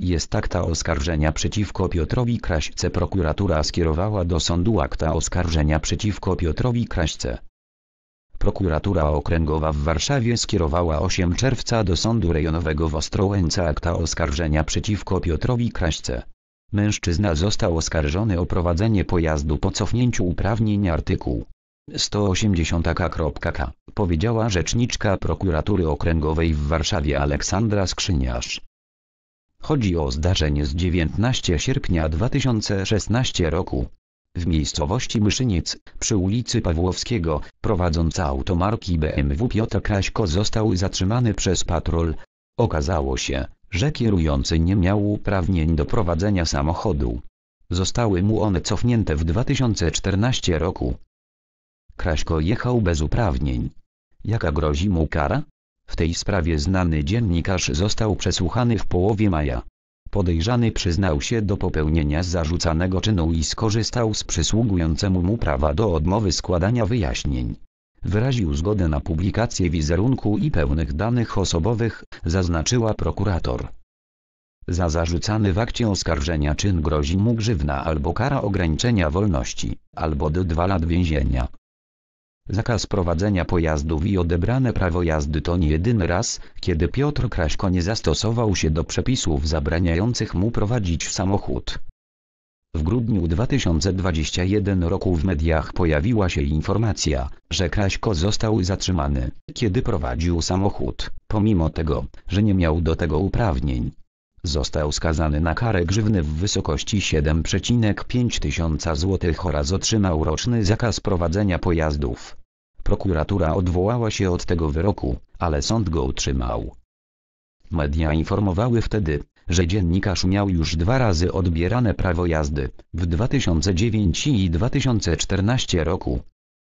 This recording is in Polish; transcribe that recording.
Jest akta oskarżenia przeciwko Piotrowi Kraśce Prokuratura skierowała do sądu akta oskarżenia przeciwko Piotrowi Kraśce. Prokuratura Okręgowa w Warszawie skierowała 8 czerwca do Sądu Rejonowego w Ostrołęce akta oskarżenia przeciwko Piotrowi Kraśce. Mężczyzna został oskarżony o prowadzenie pojazdu po cofnięciu uprawnień artykuł 180 k.k. powiedziała rzeczniczka prokuratury okręgowej w Warszawie Aleksandra Skrzyniarz. Chodzi o zdarzenie z 19 sierpnia 2016 roku. W miejscowości Myszyniec, przy ulicy Pawłowskiego, prowadząc auto marki BMW Piotr Kraśko został zatrzymany przez patrol. Okazało się, że kierujący nie miał uprawnień do prowadzenia samochodu. Zostały mu one cofnięte w 2014 roku. Kraśko jechał bez uprawnień. Jaka grozi mu kara? W tej sprawie znany dziennikarz został przesłuchany w połowie maja. Podejrzany przyznał się do popełnienia zarzucanego czynu i skorzystał z przysługującemu mu prawa do odmowy składania wyjaśnień. Wyraził zgodę na publikację wizerunku i pełnych danych osobowych, zaznaczyła prokurator. Za zarzucany w akcie oskarżenia czyn grozi mu grzywna albo kara ograniczenia wolności, albo do dwa lat więzienia. Zakaz prowadzenia pojazdów i odebrane prawo jazdy to nie jedyny raz, kiedy Piotr Kraśko nie zastosował się do przepisów zabraniających mu prowadzić samochód. W grudniu 2021 roku w mediach pojawiła się informacja, że Kraśko został zatrzymany, kiedy prowadził samochód, pomimo tego, że nie miał do tego uprawnień. Został skazany na karę grzywny w wysokości 7,5 tysiąca złotych oraz otrzymał roczny zakaz prowadzenia pojazdów. Prokuratura odwołała się od tego wyroku, ale sąd go utrzymał. Media informowały wtedy, że dziennikarz miał już dwa razy odbierane prawo jazdy, w 2009 i 2014 roku,